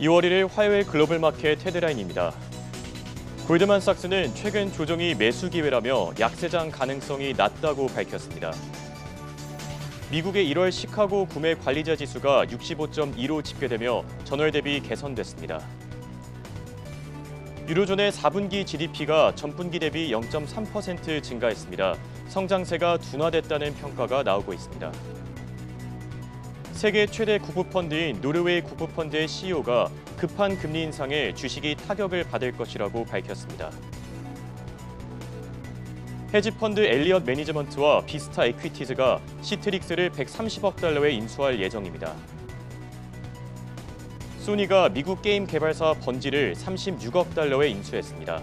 2월 1일 화요일 글로벌 마켓 테드라인입니다. 골드만삭스는 최근 조정이 매수 기회라며 약세장 가능성이 낮다고 밝혔습니다. 미국의 1월 시카고 구매 관리자 지수가 65.2로 집계되며 전월 대비 개선됐습니다. 유로존의 4분기 GDP가 전분기 대비 0.3% 증가했습니다. 성장세가 둔화됐다는 평가가 나오고 있습니다. 세계 최대 국부펀드인 노르웨이 국부펀드의 CEO가 급한 금리 인상에 주식이 타격을 받을 것이라고 밝혔습니다. 헤지펀드 엘리엇 매니지먼트와 비스타 에퀴티즈가 시트릭스를 130억 달러에 인수할 예정입니다. 소니가 미국 게임 개발사 번지를 36억 달러에 인수했습니다.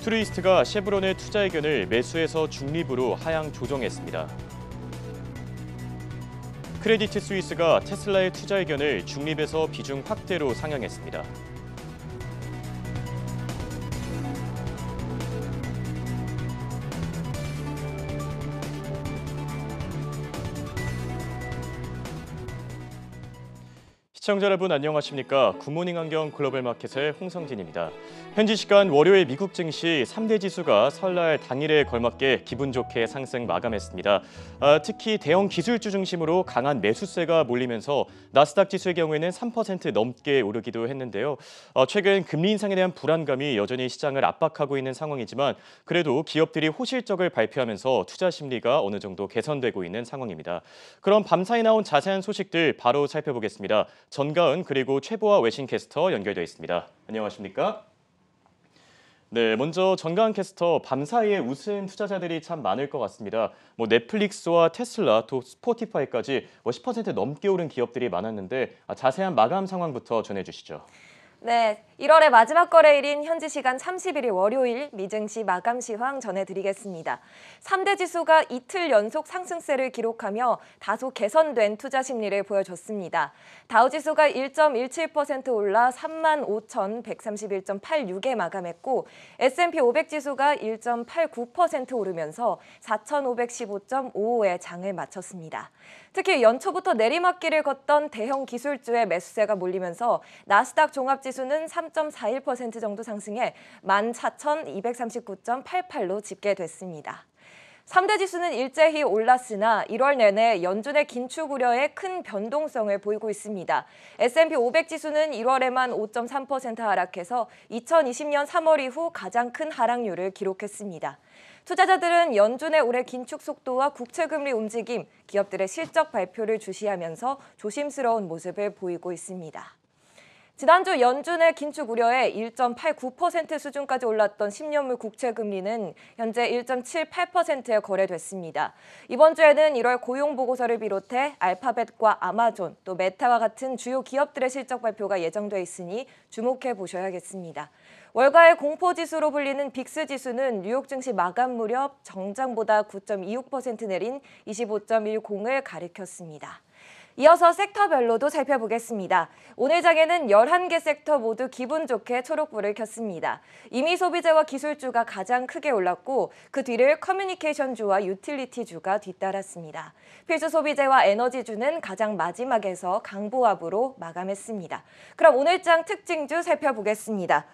트루이스트가 쉐브론의 투자 의견을 매수에서 중립으로 하향 조정했습니다. 크레디트 스위스가 테슬라의 투자 의견을 중립에서 비중 확대로 상향했습니다. 시청자 여러분 안녕하십니까? 굿모닝 안경 글로벌 마켓의 홍성진입니다. 현지 시간 월요일 미국 증시 3대 지수가 설날 당일에 걸맞게 기분 좋게 상승 마감했습니다. 아, 특히 대형 기술주 중심으로 강한 매수세가 몰리면서 나스닥 지수의 경우에는 3% 넘게 오르기도 했는데요. 아, 최근 금리 인상에 대한 불안감이 여전히 시장을 압박하고 있는 상황이지만 그래도 기업들이 호실적을 발표하면서 투자 심리가 어느 정도 개선되고 있는 상황입니다. 그럼 밤사이 나온 자세한 소식들 바로 살펴보겠습니다. 전가은 그리고 최보아 외신캐스터 연결되어 있습니다. 안녕하십니까? 네, 먼저 전강 캐스터 밤사이에 웃은 투자자들이 참 많을 것 같습니다. 뭐 넷플릭스와 테슬라, 또 스포티파이까지 뭐10% 넘게 오른 기업들이 많았는데 아, 자세한 마감 상황부터 전해주시죠. 네. 1월의 마지막 거래일인 현지 시간 3 0일 월요일 미증시 마감 시황 전해드리겠습니다. 3대 지수가 이틀 연속 상승세를 기록하며 다소 개선된 투자 심리를 보여줬습니다. 다우지수가 1.17% 올라 35,131.86에 마감했고 S&P 500 지수가 1.89% 오르면서 4,515.55에 장을 마쳤습니다. 특히 연초부터 내리막길을 걷던 대형 기술주의 매수세가 몰리면서 나스닥 종합지수는 3 3.41% 정도 상승해 14,239.88로 집계됐습니다. 3대 지수는 일제히 올랐으나 1월 내내 연준의 긴축 우려에 큰 변동성을 보이고 있습니다. S&P 500 지수는 1월에만 5.3% 하락해서 2020년 3월 이후 가장 큰 하락률을 기록했습니다. 투자자들은 연준의 올해 긴축 속도와 국채금리 움직임, 기업들의 실적 발표를 주시하면서 조심스러운 모습을 보이고 있습니다. 지난주 연준의 긴축 우려에 1.89% 수준까지 올랐던 10년물 국채 금리는 현재 1.78%에 거래됐습니다. 이번 주에는 1월 고용 보고서를 비롯해 알파벳과 아마존 또 메타와 같은 주요 기업들의 실적 발표가 예정돼 있으니 주목해 보셔야겠습니다. 월가의 공포지수로 불리는 빅스 지수는 뉴욕 증시 마감 무렵 정장보다 9.26% 내린 25.10을 가리켰습니다. 이어서 섹터별로도 살펴보겠습니다. 오늘 장에는 11개 섹터 모두 기분 좋게 초록불을 켰습니다. 이미 소비자와 기술주가 가장 크게 올랐고 그 뒤를 커뮤니케이션주와 유틸리티주가 뒤따랐습니다. 필수 소비재와 에너지주는 가장 마지막에서 강보합으로 마감했습니다. 그럼 오늘 장 특징주 살펴보겠습니다.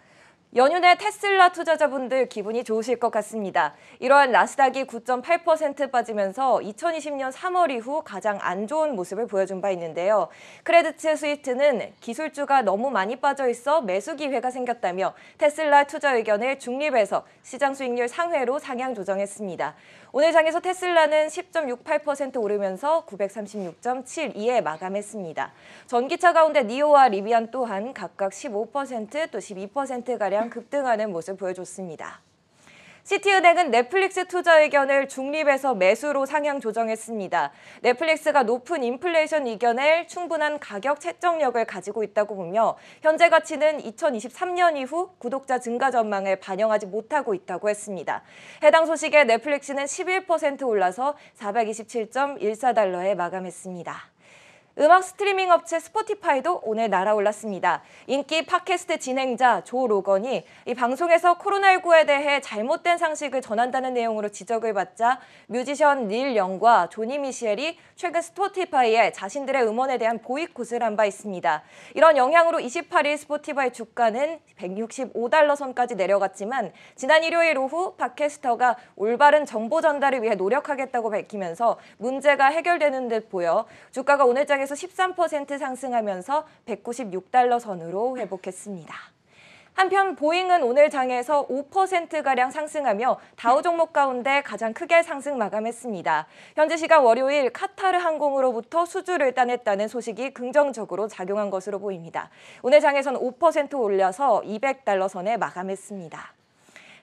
연휴내 테슬라 투자자분들 기분이 좋으실 것 같습니다. 이러한 나스닥이 9.8% 빠지면서 2020년 3월 이후 가장 안 좋은 모습을 보여준 바 있는데요. 크레디트 스위트는 기술주가 너무 많이 빠져 있어 매수 기회가 생겼다며 테슬라 투자 의견을 중립해서 시장 수익률 상회로 상향 조정했습니다. 오늘 장에서 테슬라는 10.68% 오르면서 936.72에 마감했습니다. 전기차 가운데 니오와 리비안 또한 각각 15%또 12%가량 급등하는 모습 보여줬습니다. 시티은행은 넷플릭스 투자 의견을 중립에서 매수로 상향 조정했습니다. 넷플릭스가 높은 인플레이션 이겨낼 충분한 가격 책정력을 가지고 있다고 보며 현재 가치는 2023년 이후 구독자 증가 전망을 반영하지 못하고 있다고 했습니다. 해당 소식에 넷플릭스는 11% 올라서 427.14달러에 마감했습니다. 음악 스트리밍 업체 스포티파이도 오늘 날아올랐습니다. 인기 팟캐스트 진행자 조 로건이 이 방송에서 코로나19에 대해 잘못된 상식을 전한다는 내용으로 지적을 받자 뮤지션 닐 영과 조니 미셸이 최근 스포티파이에 자신들의 음원에 대한 보이콧을 한 바 있습니다. 이런 영향으로 28일 스포티파이 주가는 165달러 선까지 내려갔지만 지난 일요일 오후 팟캐스터가 올바른 정보 전달을 위해 노력하겠다고 밝히면서 문제가 해결되는 듯 보여 주가가 오늘장에 0달에서13% 상승하면서 196달러 선으로 회복했습니다. 한편 보잉은 오늘 장에서 5%가량 상승하며 다우 종목 가운데 가장 크게 상승 마감했습니다. 현재 시간 월요일 카타르 항공으로부터 수주를 따냈다는 소식이 긍정적으로 작용한 것으로 보입니다. 오늘 장에서는 5% 올려서 200달러 선에 마감했습니다.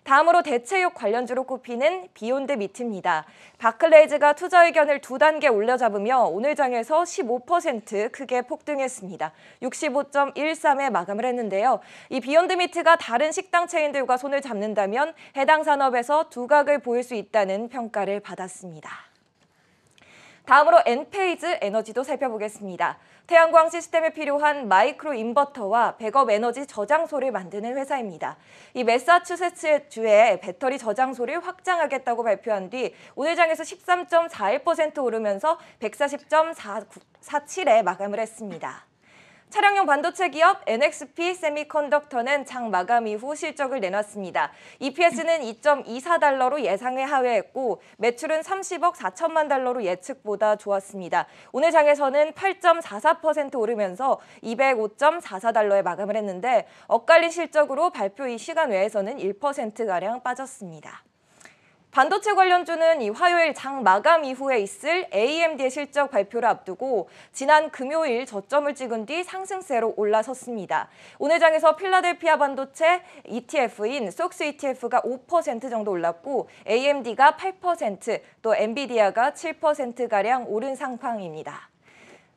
다음으로 대체육 관련주로 꼽히는 비욘드 미트입니다. 바클레이즈가 투자 의견을 두 단계 올려잡으며 오늘 장에서 15% 크게 폭등했습니다. 65.13에 마감을 했는데요. 이 비욘드 미트가 다른 식당 체인들과 손을 잡는다면 해당 산업에서 두각을 보일 수 있다는 평가를 받았습니다. 다음으로 N페이즈 에너지도 살펴보겠습니다. 태양광 시스템에 필요한 마이크로 인버터와 백업 에너지 저장소를 만드는 회사입니다. 이 매사추세츠주에 배터리 저장소를 확장하겠다고 발표한 뒤 오늘장에서 13.41% 오르면서 140.47에 마감을 했습니다. 차량용 반도체 기업 NXP 세미컨덕터는 장 마감 이후 실적을 내놨습니다. EPS는 2.24달러로 예상에 하회했고 매출은 30억 4천만 달러로 예측보다 좋았습니다. 오늘 장에서는 8.44% 오르면서 205.44달러에 마감을 했는데 엇갈린 실적으로 발표 이 시간 외에서는 1%가량 빠졌습니다. 반도체 관련주는 이 화요일 장 마감 이후에 있을 AMD의 실적 발표를 앞두고 지난 금요일 저점을 찍은 뒤 상승세로 올라섰습니다. 오늘 장에서 필라델피아 반도체 ETF인 속스 ETF가 5% 정도 올랐고 AMD가 8%또 엔비디아가 7%가량 오른 상황입니다.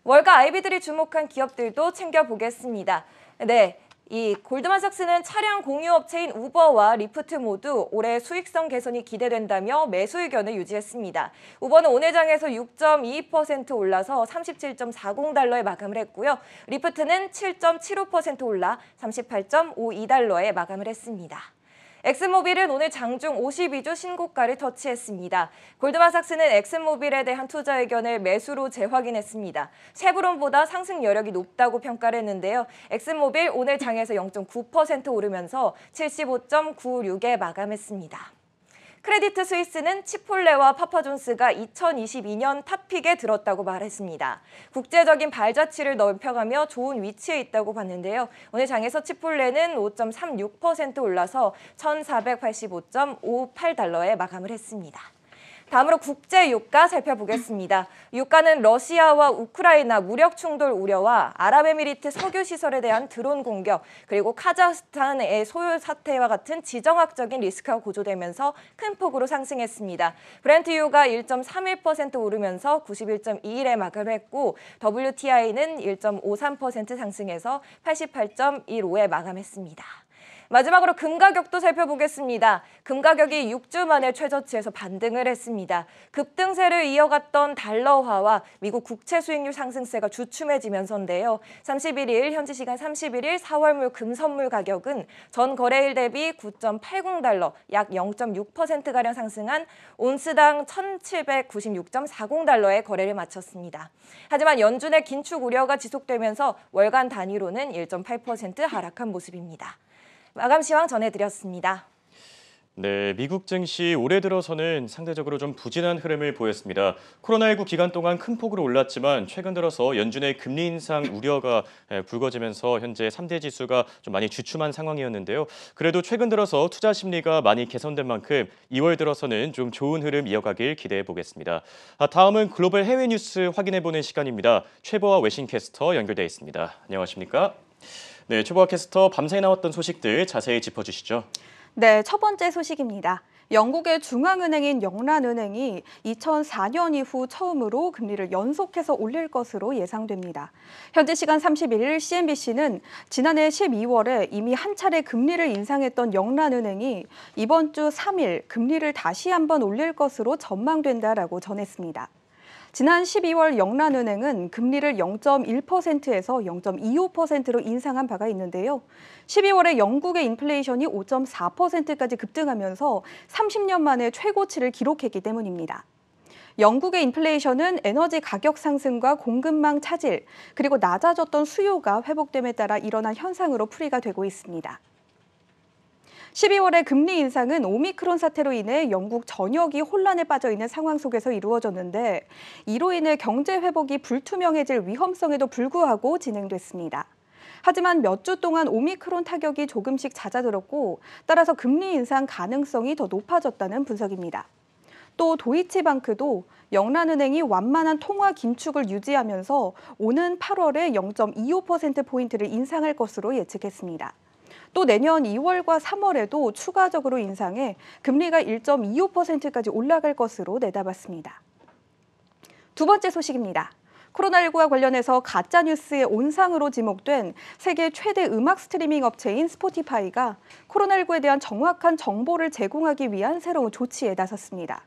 월가 아이비들이 주목한 기업들도 챙겨보겠습니다. 네, 이 골드만삭스는 차량 공유 업체인 우버와 리프트 모두 올해 수익성 개선이 기대된다며 매수 의견을 유지했습니다. 우버는 오늘장에서 6 2 올라서 37.40달러에 마감을 했고요. 리프트는 7.75% 올라 38.52달러에 마감을 했습니다. 엑스모빌은 오늘 장중 52주 신고가를 터치했습니다. 골드만삭스는 엑스모빌에 대한 투자 의견을 매수로 재확인했습니다. 쉐브론보다 상승 여력이 높다고 평가를 했는데요. 엑스모빌 오늘 장에서 0.9% 오르면서 75.96에 마감했습니다. 크레디트 스위스는 치폴레와 파파존스가 2022년 탑픽에 들었다고 말했습니다. 국제적인 발자취를 넓혀가며 좋은 위치에 있다고 봤는데요. 오늘 장에서 치폴레는 5.36% 올라서 1,485.58달러에 마감을 했습니다. 다음으로 국제 유가 살펴보겠습니다. 유가는 러시아와 우크라이나 무력 충돌 우려와 아랍에미리트 석유 시설에 대한 드론 공격, 그리고 카자흐스탄의 소유 사태와 같은 지정학적인 리스크가 고조되면서 큰 폭으로 상승했습니다. 브렌트 유가 1.31% 오르면서 91.21에 마감했고 WTI는 1.53% 상승해서 88.15에 마감했습니다. 마지막으로 금 가격도 살펴보겠습니다. 금 가격이 6주 만에 최저치에서 반등을 했습니다. 급등세를 이어갔던 달러화와 미국 국채 수익률 상승세가 주춤해지면서인데요. 31일 현지 시간 31일 4월물 금선물 가격은 전 거래일 대비 9.80달러 약 0.6%가량 상승한 온스당 1796.40달러에 거래를 마쳤습니다. 하지만 연준의 긴축 우려가 지속되면서 월간 단위로는 1.8% 하락한 모습입니다. 마감 시황 전해드렸습니다. 네, 미국 증시 올해 들어서는 상대적으로 좀 부진한 흐름을 보였습니다. 코로나19 기간 동안 큰 폭으로 올랐지만 최근 들어서 연준의 금리 인상 우려가 예, 불거지면서 현재 3대 지수가 좀 많이 주춤한 상황이었는데요. 그래도 최근 들어서 투자 심리가 많이 개선된 만큼 2월 들어서는 좀 좋은 흐름 이어가길 기대해 보겠습니다. 아, 다음은 글로벌 해외 뉴스 확인해 보는 시간입니다. 최보아 외신캐스터 연결돼 있습니다. 안녕하십니까? 네, 초보아 캐스터 밤새 나왔던 소식들 자세히 짚어주시죠. 네, 첫 번째 소식입니다. 영국의 중앙은행인 영란은행이 2004년 이후 처음으로 금리를 연속해서 올릴 것으로 예상됩니다. 현재 시간 31일 CNBC는 지난해 12월에 이미 한 차례 금리를 인상했던 영란은행이 이번 주 3일 금리를 다시 한번 올릴 것으로 전망된다라고 전했습니다. 지난 12월 영란은행은 금리를 0.1%에서 0.25%로 인상한 바가 있는데요. 12월에 영국의 인플레이션이 5.4%까지 급등하면서 30년 만에 최고치를 기록했기 때문입니다. 영국의 인플레이션은 에너지 가격 상승과 공급망 차질, 그리고 낮아졌던 수요가 회복됨에 따라 일어난 현상으로 풀이가 되고 있습니다. 12월의 금리 인상은 오미크론 사태로 인해 영국 전역이 혼란에 빠져 있는 상황 속에서 이루어졌는데 이로 인해 경제 회복이 불투명해질 위험성에도 불구하고 진행됐습니다. 하지만 몇 주 동안 오미크론 타격이 조금씩 잦아들었고 따라서 금리 인상 가능성이 더 높아졌다는 분석입니다. 또 도이치방크도 영란은행이 완만한 통화 긴축을 유지하면서 오는 8월에 0.25%포인트를 인상할 것으로 예측했습니다. 또 내년 2월과 3월에도 추가적으로 인상해 금리가 1.25%까지 올라갈 것으로 내다봤습니다. 두 번째 소식입니다. 코로나19와 관련해서 가짜뉴스의 온상으로 지목된 세계 최대 음악 스트리밍 업체인 스포티파이가 코로나19에 대한 정확한 정보를 제공하기 위한 새로운 조치에 나섰습니다.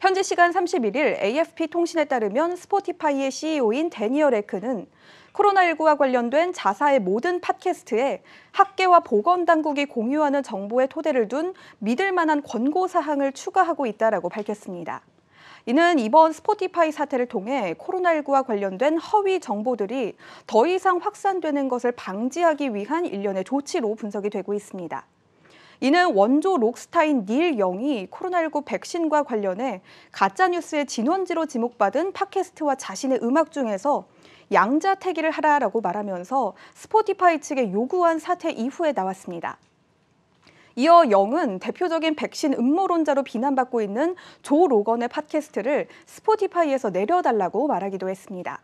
현지 시간 31일 AFP 통신에 따르면 스포티파이의 CEO인 데니얼 에크는 코로나19와 관련된 자사의 모든 팟캐스트에 학계와 보건당국이 공유하는 정보에 토대를 둔 믿을 만한 권고사항을 추가하고 있다라고 밝혔습니다. 이는 이번 스포티파이 사태를 통해 코로나19와 관련된 허위 정보들이 더 이상 확산되는 것을 방지하기 위한 일련의 조치로 분석이 되고 있습니다. 이는 원조 록스타인 닐 영이 코로나19 백신과 관련해 가짜뉴스의 진원지로 지목받은 팟캐스트와 자신의 음악 중에서 양자 태기를 하라라고 말하면서 스포티파이 측에 요구한 사태 이후에 나왔습니다. 이어 영은 대표적인 백신 음모론자로 비난받고 있는 조 로건의 팟캐스트를 스포티파이에서 내려달라고 말하기도 했습니다.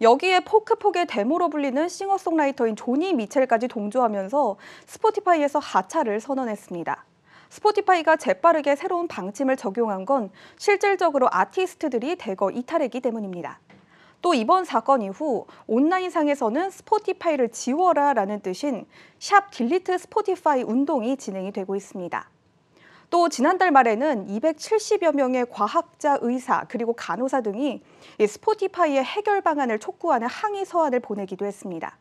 여기에 포크폭의 데모로 불리는 싱어송라이터인 조니 미첼까지 동조하면서 스포티파이에서 하차를 선언했습니다. 스포티파이가 재빠르게 새로운 방침을 적용한 건 실질적으로 아티스트들이 대거 이탈했기 때문입니다. 또 이번 사건 이후 온라인상에서는 스포티파이를 지워라 라는 뜻인 샵 딜리트 스포티파이 운동이 진행이 되고 있습니다. 또 지난달 말에는 270여 명의 과학자, 의사, 그리고 간호사 등이 스포티파이의 해결 방안을 촉구하는 항의 서한을 보내기도 했습니다.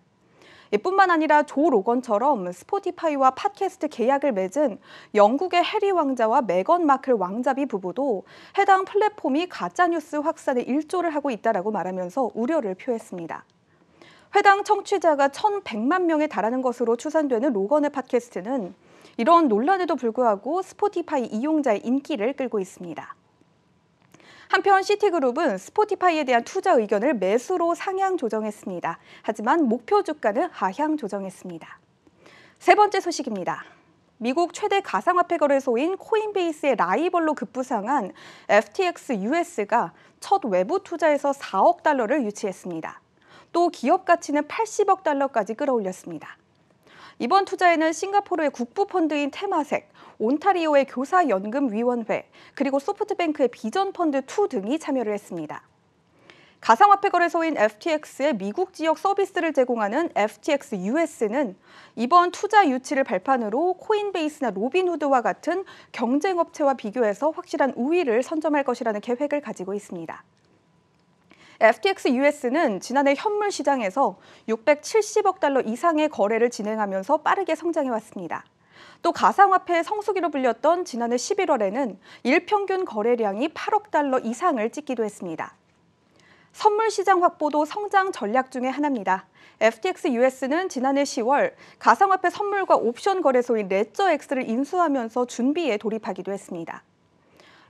뿐만 아니라 조 로건처럼 스포티파이와 팟캐스트 계약을 맺은 영국의 해리 왕자와 메건 마클 왕자비 부부도 해당 플랫폼이 가짜뉴스 확산에 일조를 하고 있다라고 말하면서 우려를 표했습니다. 해당 청취자가 1,100만 명에 달하는 것으로 추산되는 로건의 팟캐스트는 이런 논란에도 불구하고 스포티파이 이용자의 인기를 끌고 있습니다. 한편 시티그룹은 스포티파이에 대한 투자 의견을 매수로 상향 조정했습니다. 하지만 목표 주가는 하향 조정했습니다. 세 번째 소식입니다. 미국 최대 가상화폐 거래소인 코인베이스의 라이벌로 급부상한 FTX US가 첫 외부 투자에서 4억 달러를 유치했습니다. 또 기업 가치는 80억 달러까지 끌어올렸습니다. 이번 투자에는 싱가포르의 국부 펀드인 테마색, 온타리오의 교사연금위원회, 그리고 소프트뱅크의 비전펀드2 등이 참여를 했습니다. 가상화폐 거래소인 FTX의 미국 지역 서비스를 제공하는 FTX US는 이번 투자 유치를 발판으로 코인베이스나 로빈후드와 같은 경쟁업체와 비교해서 확실한 우위를 선점할 것이라는 계획을 가지고 있습니다. FTX US는 지난해 현물 시장에서 670억 달러 이상의 거래를 진행하면서 빠르게 성장해 왔습니다. 또 가상화폐의 성수기로 불렸던 지난해 11월에는 일평균 거래량이 8억 달러 이상을 찍기도 했습니다. 선물 시장 확보도 성장 전략 중의 하나입니다. FTX US는 지난해 10월 가상화폐 선물과 옵션 거래소인 레저 x 를 인수하면서 준비에 돌입하기도 했습니다.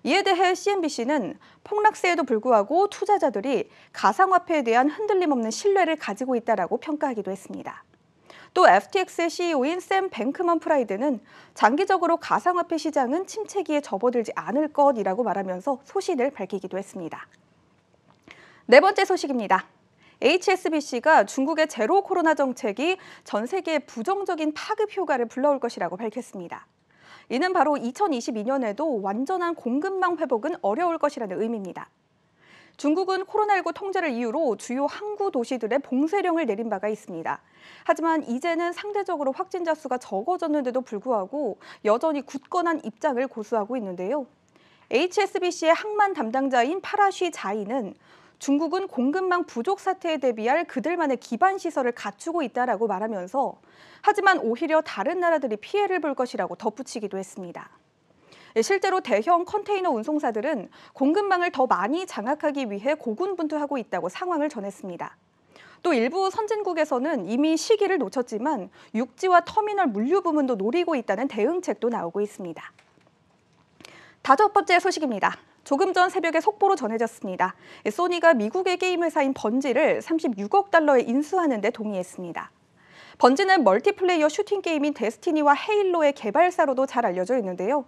이에 대해 CNBC는 폭락세에도 불구하고 투자자들이 가상화폐에 대한 흔들림 없는 신뢰를 가지고 있다라고 평가하기도 했습니다. 또 FTX의 CEO인 샘 뱅크먼 프라이드는 장기적으로 가상화폐 시장은 침체기에 접어들지 않을 것이라고 말하면서 소신을 밝히기도 했습니다. 네 번째 소식입니다. HSBC가 중국의 제로 코로나 정책이 전 세계에 부정적인 파급 효과를 불러올 것이라고 밝혔습니다. 이는 바로 2022년에도 완전한 공급망 회복은 어려울 것이라는 의미입니다. 중국은 코로나19 통제를 이유로 주요 항구 도시들의 봉쇄령을 내린 바가 있습니다. 하지만 이제는 상대적으로 확진자 수가 적어졌는데도 불구하고 여전히 굳건한 입장을 고수하고 있는데요. HSBC의 항만 담당자인 파라쉬 자이는 중국은 공급망 부족 사태에 대비할 그들만의 기반 시설을 갖추고 있다라고 말하면서 하지만 오히려 다른 나라들이 피해를 볼 것이라고 덧붙이기도 했습니다. 예, 실제로 대형 컨테이너 운송사들은 공급망을 더 많이 장악하기 위해 고군분투하고 있다고 상황을 전했습니다. 또 일부 선진국에서는 이미 시기를 놓쳤지만 육지와 터미널 물류 부문도 노리고 있다는 대응책도 나오고 있습니다. 다섯 번째 소식입니다. 조금 전 새벽에 속보로 전해졌습니다. 소니가 미국의 게임 회사인 번지를 36억 달러에 인수하는 데 동의했습니다. 번지는 멀티플레이어 슈팅 게임인 데스티니와 헤일로의 개발사로도 잘 알려져 있는데요.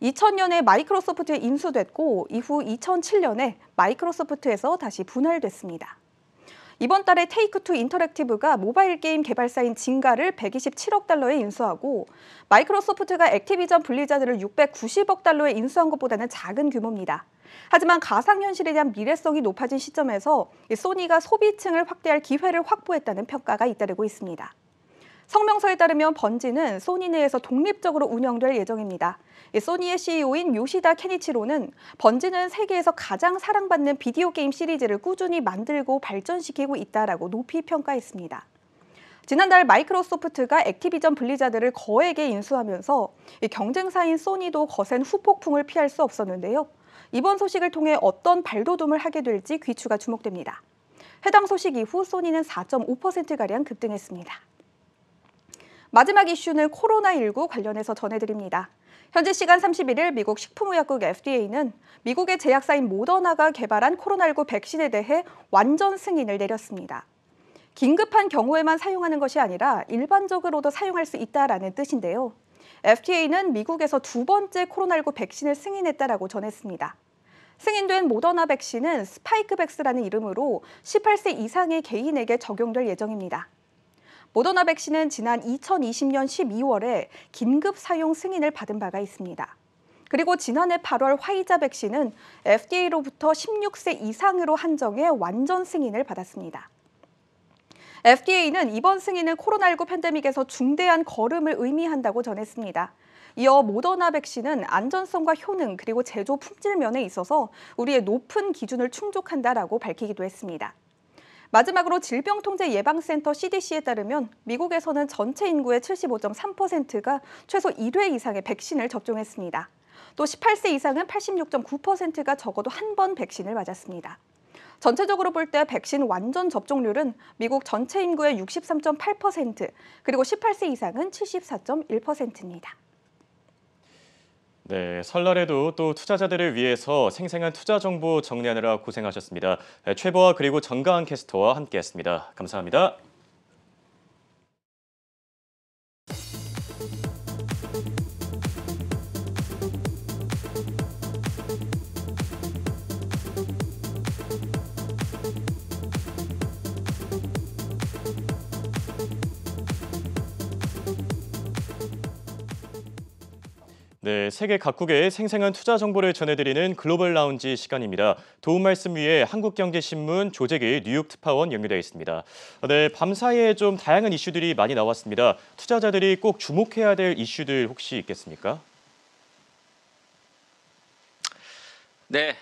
2000년에 마이크로소프트에 인수됐고 이후 2007년에 마이크로소프트에서 다시 분할됐습니다. 이번 달에 테이크투 인터랙티브가 모바일 게임 개발사인 징가를 127억 달러에 인수하고 마이크로소프트가 액티비전 블리자드를 690억 달러에 인수한 것보다는 작은 규모입니다. 하지만 가상현실에 대한 미래성이 높아진 시점에서 소니가 소비층을 확대할 기회를 확보했다는 평가가 잇따르고 있습니다. 성명서에 따르면 번지는 소니 내에서 독립적으로 운영될 예정입니다. 소니의 CEO인 요시다 케니치로는 번지는 세계에서 가장 사랑받는 비디오 게임 시리즈를 꾸준히 만들고 발전시키고 있다라고 높이 평가했습니다. 지난달 마이크로소프트가 액티비전 블리자드를 거액에 인수하면서 경쟁사인 소니도 거센 후폭풍을 피할 수 없었는데요. 이번 소식을 통해 어떤 발돋움을 하게 될지 귀추가 주목됩니다. 해당 소식 이후 소니는 4.5%가량 급등했습니다. 마지막 이슈는 코로나19 관련해서 전해드립니다. 현재 시간 31일 미국 식품의약국 FDA는 미국의 제약사인 모더나가 개발한 코로나19 백신에 대해 완전 승인을 내렸습니다. 긴급한 경우에만 사용하는 것이 아니라 일반적으로도 사용할 수 있다라는 뜻인데요. FDA는 미국에서 두 번째 코로나19 백신을 승인했다라고 전했습니다. 승인된 모더나 백신은 스파이크백스라는 이름으로 18세 이상의 개인에게 적용될 예정입니다. 모더나 백신은 지난 2020년 12월에 긴급 사용 승인을 받은 바가 있습니다. 그리고 지난해 8월 화이자 백신은 FDA로부터 16세 이상으로 한정해 완전 승인을 받았습니다. FDA는 이번 승인은 코로나19 팬데믹에서 중대한 걸음을 의미한다고 전했습니다. 이어 모더나 백신은 안전성과 효능 그리고 제조 품질 면에 있어서 우리의 높은 기준을 충족한다라고 밝히기도 했습니다. 마지막으로 질병통제예방센터 CDC에 따르면 미국에서는 전체 인구의 75.3%가 최소 1회 이상의 백신을 접종했습니다. 또 18세 이상은 86.9%가 적어도 한 번 백신을 맞았습니다. 전체적으로 볼 때 백신 완전 접종률은 미국 전체 인구의 63.8%, 그리고 18세 이상은 74.1%입니다. 네, 설날에도 또 투자자들을 위해서 생생한 투자 정보 정리하느라 고생하셨습니다. 네, 최보아 그리고 정가은 캐스터와 함께했습니다. 감사합니다. 네, 세계 각국의 생생한 투자 정보를 전해드리는 글로벌 라운지 시간입니다. 도움 말씀 위해 한국경제신문 조재기 뉴욕 특파원 연결되어 있습니다. 네, 밤 사이에 좀 다양한 이슈들이 많이 나왔습니다. 투자자들이 꼭 주목해야 될 이슈들 혹시 있겠습니까? 네,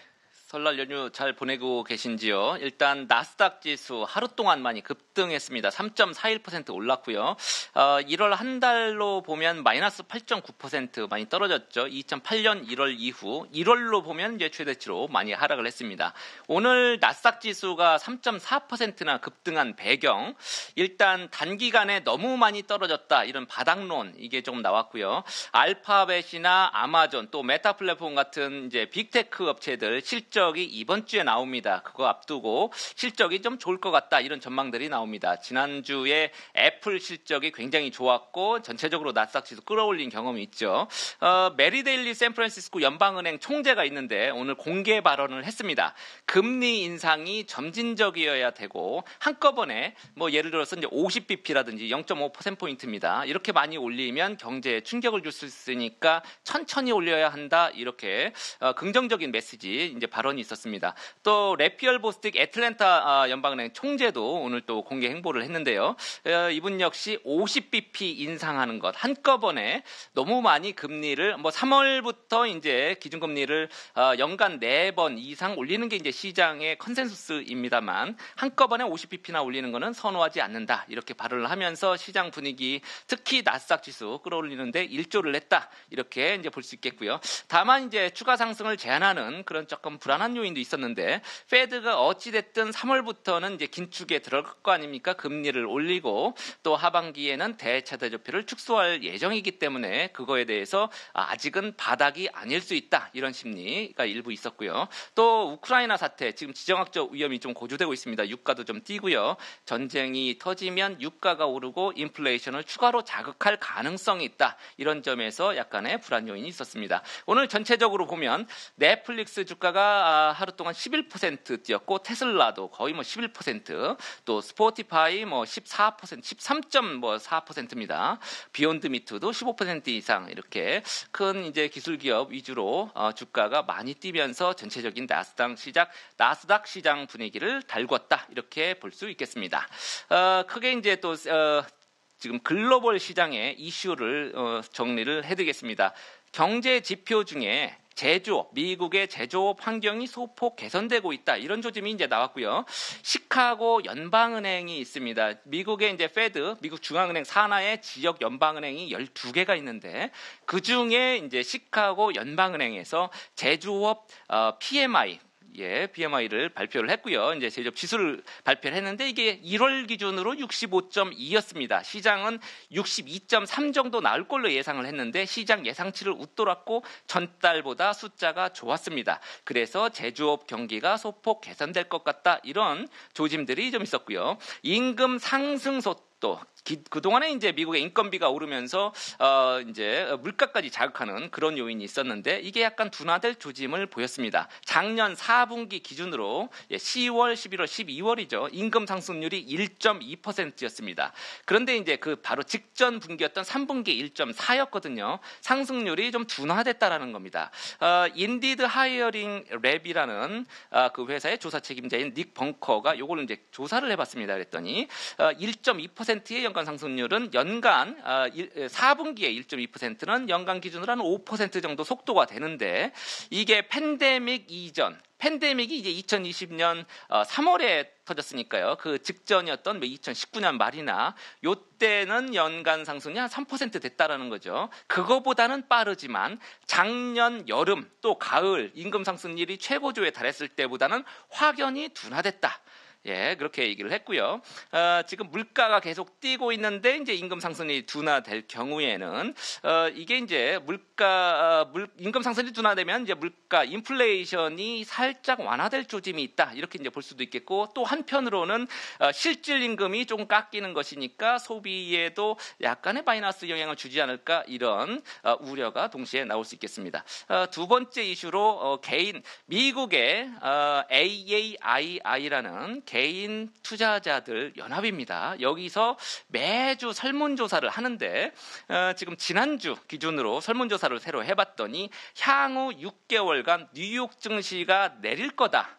설날 연휴 잘 보내고 계신지요? 일단 나스닥 지수 하루 동안많이 급등했습니다. 3.41% 올랐고요. 어, 1월 한 달로 보면 마이너스 8.9% 많이 떨어졌죠. 2008년 1월 이후 1월로 보면 이제 최대치로 많이 하락을 했습니다. 오늘 나스닥 지수가 3.4%나 급등한 배경 일단 단기간에 너무 많이 떨어졌다 이런 바닥론 이게 좀 나왔고요. 알파벳이나 아마존 또 메타 플랫폼 같은 이제 빅테크 업체들 실적 실적이 이번 주에 나옵니다. 그거 앞두고 실적이 좀 좋을 것 같다 이런 전망들이 나옵니다. 지난주에 애플 실적이 굉장히 좋았고 전체적으로 나스닥지수 끌어올린 경험이 있죠. 어, 메리데일리 샌프란시스코 연방은행 총재가 있는데 오늘 공개 발언을 했습니다. 금리 인상이 점진적이어야 되고 한꺼번에 뭐 예를 들어서 이제 50bp라든지 0.5%포인트입니다. 이렇게 많이 올리면 경제에 충격을 줄 수 있으니까 천천히 올려야 한다 이렇게 어, 긍정적인 메시지 이제 바로 발언이 있었습니다. 또 레피얼 보스틱 애틀랜타 아, 연방은행 총재도 오늘 또 공개 행보를 했는데요. 어, 이분 역시 50bp 인상하는 것 한꺼번에 너무 많이 금리를 뭐 3월부터 이제 기준금리를 어, 연간 4번 이상 올리는 게 이제 시장의 컨센서스입니다만 한꺼번에 50bp나 올리는 것은 선호하지 않는다 이렇게 발언을 하면서 시장 분위기 특히 나스닥 지수 끌어올리는데 일조를 했다 이렇게 이제 볼 수 있겠고요. 다만 이제 추가 상승을 제한하는 그런 조금 불안. 불안한 요인도 있었는데 페드가 어찌 됐든 3월부터는 이제 긴축에 들어갈 거 아닙니까? 금리를 올리고 또 하반기에는 대차 대조표를 축소할 예정이기 때문에 그거에 대해서 아직은 바닥이 아닐 수 있다 이런 심리가 일부 있었고요. 또 우크라이나 사태 지금 지정학적 위험이 좀 고조되고 있습니다. 유가도 좀 뛰고요. 전쟁이 터지면 유가가 오르고 인플레이션을 추가로 자극할 가능성이 있다 이런 점에서 약간의 불안 요인이 있었습니다. 오늘 전체적으로 보면 넷플릭스 주가가 하루 동안 11% 뛰었고 테슬라도 거의 뭐 11%또 스포티파이 뭐14% 13.4%입니다. 뭐 비욘드 미트도 15% 이상 이렇게 큰 이제 기술 기업 위주로 어, 주가가 많이 뛰면서 전체적인 나스닥 시작 나스닥 시장 분위기를 달궜다 이렇게 볼 수 있겠습니다. 어, 크게 이제 또 어, 지금 글로벌 시장의 이슈를 어, 정리를 해드리겠습니다. 경제 지표 중에 제조업, 미국의 제조업 환경이 소폭 개선되고 있다. 이런 조짐이 이제 나왔고요. 시카고 연방은행이 있습니다. 미국의 이제 페드, 미국 중앙은행 산하의 지역 연방은행이 12개가 있는데 그 중에 이제 시카고 연방은행에서 제조업 어, PMI 예, BMI를 발표를 했고요. 이제 제조업 지수를 발표를 했는데 이게 1월 기준으로 65.2였습니다. 시장은 62.3 정도 나올 걸로 예상을 했는데 시장 예상치를 웃돌았고 전달보다 숫자가 좋았습니다. 그래서 제조업 경기가 소폭 개선될 것 같다 이런 조짐들이 좀 있었고요. 임금 상승 속도 또 그동안에 이제 미국의 인건비가 오르면서 어 이제 물가까지 자극하는 그런 요인이 있었는데 이게 약간 둔화될 조짐을 보였습니다. 작년 4분기 기준으로 10월, 예, 11월, 12월이죠. 임금 상승률이 1.2%였습니다. 그런데 이제 그 바로 직전 분기였던 3분기 1.4였거든요. 상승률이 좀 둔화됐다라는 겁니다. 어, 인디드 하이어링 랩이라는 어, 그 회사의 조사 책임자인 닉 벙커가 요걸 이제 조사를 해봤습니다. 그랬더니 어, 1.2%의 연 채권 상승률은 연간 4분기에 아, 1.2%는 연간 기준으로 한 5% 정도 속도가 되는데 이게 팬데믹 이전 팬데믹이 이제 2020년 3월에 어, 터졌으니까요. 그 직전이었던 2019년 뭐 말이나 요때는 연간 상승이 한 3% 됐다라는 거죠. 그거보다는 빠르지만 작년 여름 또 가을 임금 상승률이 최고조에 달했을 때보다는 확연히 둔화됐다. 예, 그렇게 얘기를 했고요. 어, 지금 물가가 계속 뛰고 있는데 이제 임금 상승이 둔화될 경우에는 어, 이게 이제 물가 어, 물, 임금 상승이 둔화되면 이제 물가 인플레이션이 살짝 완화될 조짐이 있다 이렇게 이제 볼 수도 있겠고 또 한편으로는 어, 실질 임금이 조금 깎이는 것이니까 소비에도 약간의 마이너스 영향을 주지 않을까 이런 어, 우려가 동시에 나올 수 있겠습니다. 어, 두 번째 이슈로 어, 개인 미국의 어, AAII라는 개인 개인 투자자들 연합입니다. 여기서 매주 설문조사를 하는데 어, 지금 지난주 기준으로 설문조사를 새로 해봤더니 향후 6개월간 뉴욕 증시가 내릴 거다.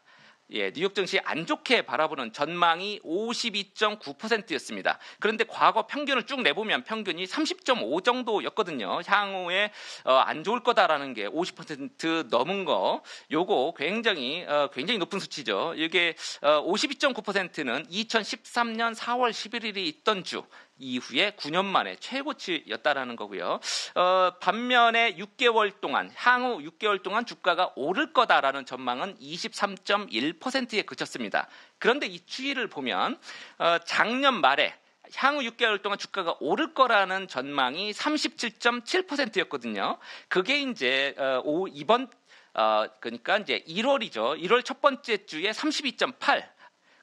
예, 뉴욕 증시 안 좋게 바라보는 전망이 52.9%였습니다. 그런데 과거 평균을 쭉 내보면 평균이 30.5 정도였거든요. 향후에 어, 안 좋을 거다라는 게 50% 넘은 거, 요거 굉장히 어, 굉장히 높은 수치죠. 이게 어, 52.9%는 2013년 4월 11일이 있던 주, 이후에 9년 만에 최고치였다라는 거고요. 어, 반면에 6개월 동안 향후 6개월 동안 주가가 오를 거다라는 전망은 23.1%에 그쳤습니다. 그런데 이 추이를 보면 어, 작년 말에 향후 6개월 동안 주가가 오를 거라는 전망이 37.7%였거든요. 그게 이제 어, 이번 어, 그러니까 이제 1월이죠. 1월 첫 번째 주에 32.8.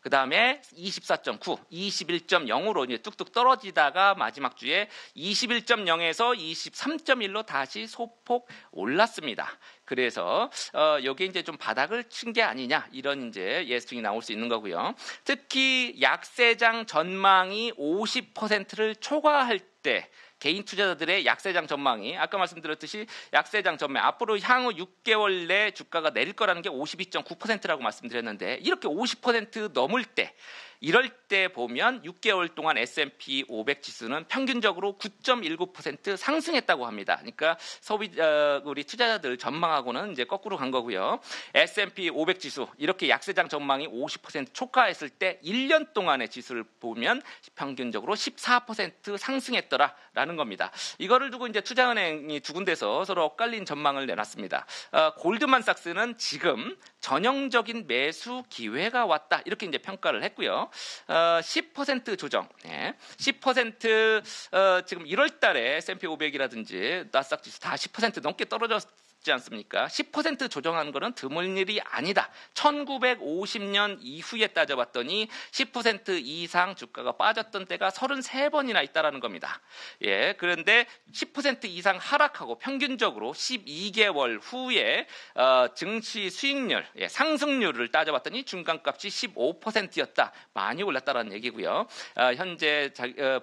그 다음에 24.9, 21.0으로 이제 뚝뚝 떨어지다가 마지막 주에 21.0에서 23.1로 다시 소폭 올랐습니다. 그래서 어, 여기 이제 좀 바닥을 친 게 아니냐 이런 이제 예측이 나올 수 있는 거고요. 특히 약세장 전망이 50%를 초과할 때 20대 개인 투자자들의 약세장 전망이 아까 말씀드렸듯이 약세장 전망 앞으로 향후 6개월 내 주가가 내릴 거라는 게 52.9%라고 말씀드렸는데 이렇게 50% 넘을 때 이럴 때 보면 6개월 동안 S&P 500 지수는 평균적으로 9.19% 상승했다고 합니다. 그러니까 소비 어, 우리 투자자들 전망하고는 이제 거꾸로 간 거고요. S&P 500 지수 이렇게 약세장 전망이 50% 초과했을 때 1년 동안의 지수를 보면 평균적으로 14% 상승했더라라는 겁니다. 이거를 두고 이제 투자은행이 두 군데서 서로 엇갈린 전망을 내놨습니다. 어, 골드만삭스는 지금 전형적인 매수 기회가 왔다 이렇게 이제 평가를 했고요. 있는데요. 어, 10% 조정. 예. 10% 어, 지금 1월 달에 샘 p 500이라든지 나스닥 지수 다 10% 넘게 떨어졌 있지 않습니까? 10%조정하는 것은 드물 일이 아니다. 1950년 이후에 따져봤더니 10% 이상 주가가 빠졌던 때가 33번이나 있다라는 겁니다. 예, 그런데 10% 이상 하락하고 평균적으로 12개월 후에 어, 증시 수익률, 예, 상승률을 따져봤더니 중간값이 15%였다. 많이 올랐다라는 얘기고요. 어, 현재 자, 어,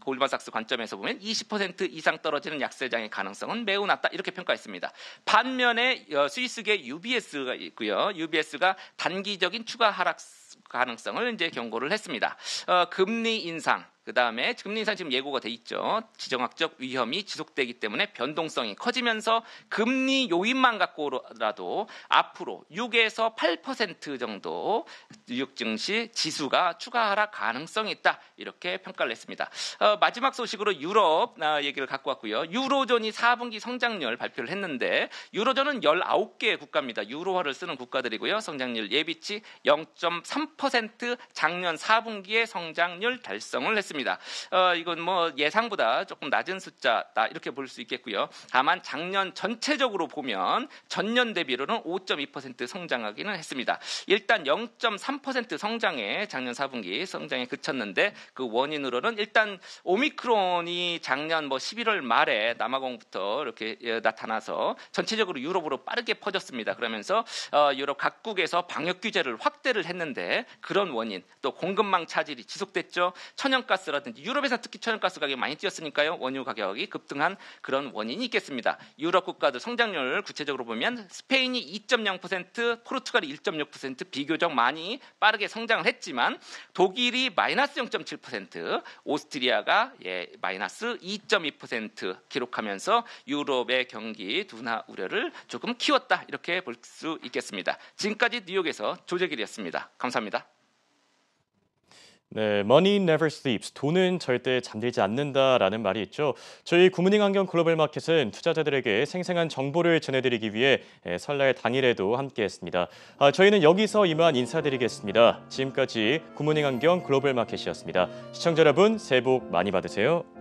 골드만삭스 관점에서 보면 20% 이상 떨어지는 약세장의 가능성은 매우 낮다 이렇게 평가했습니다. 반면에 어, 스위스계 UBS가 있고요. UBS가 단기적인 추가 하락 가능성을 이제 경고를 했습니다. 어, 금리 인상 그 다음에 금리 인상 지금 예고가 돼 있죠. 지정학적 위험이 지속되기 때문에 변동성이 커지면서 금리 요인만 갖고라도 앞으로 6에서 8% 정도 뉴욕 증시 지수가 추가 하락 가능성이 있다 이렇게 평가를 했습니다. 어, 마지막 소식으로 유럽 아, 얘기를 갖고 왔고요. 유로존이 4분기 성장률 발표를 했는데 유로존은 19개 국가입니다. 유로화를 쓰는 국가들이고요. 성장률 예비치 0.3% 작년 4분기에 성장률 달성을 했습니다. 했습니다. 어, 이건 뭐 예상보다 조금 낮은 숫자다 이렇게 볼 수 있겠고요. 다만 작년 전체적으로 보면 전년 대비로는 5.2% 성장하기는 했습니다. 일단 0.3% 성장에 작년 4분기 성장에 그쳤는데 그 원인으로는 일단 오미크론이 작년 뭐 11월 말에 남아공부터 이렇게 예, 나타나서 전체적으로 유럽으로 빠르게 퍼졌습니다. 그러면서 어, 유럽 각국에서 방역 규제를 확대를 했는데 그런 원인 또 공급망 차질이 지속됐죠. 천연가스 천연가스라든지 유럽에서 특히 천연가스 가격이 많이 뛰었으니까요. 원유 가격이 급등한 그런 원인이 있겠습니다. 유럽 국가들 성장률을 구체적으로 보면 스페인이 2.0%, 포르투갈이 1.6% 비교적 많이 빠르게 성장을 했지만 독일이 마이너스 0.7%, 오스트리아가 예, 마이너스 2.2% 기록하면서 유럽의 경기 둔화 우려를 조금 키웠다 이렇게 볼 수 있겠습니다. 지금까지 뉴욕에서 조재길이었습니다. 감사합니다. 네, money never sleeps. 돈은 절대 잠들지 않는다라는 말이 있죠. 저희 구문닝 환경 글로벌 마켓은 투자자들에게 생생한 정보를 전해드리기 위해 예, 설날 당일에도 함께했습니다. 아, 저희는 여기서 이만 인사드리겠습니다. 지금까지 구문닝 환경 글로벌 마켓이었습니다. 시청자 여러분, 새해 복 많이 받으세요.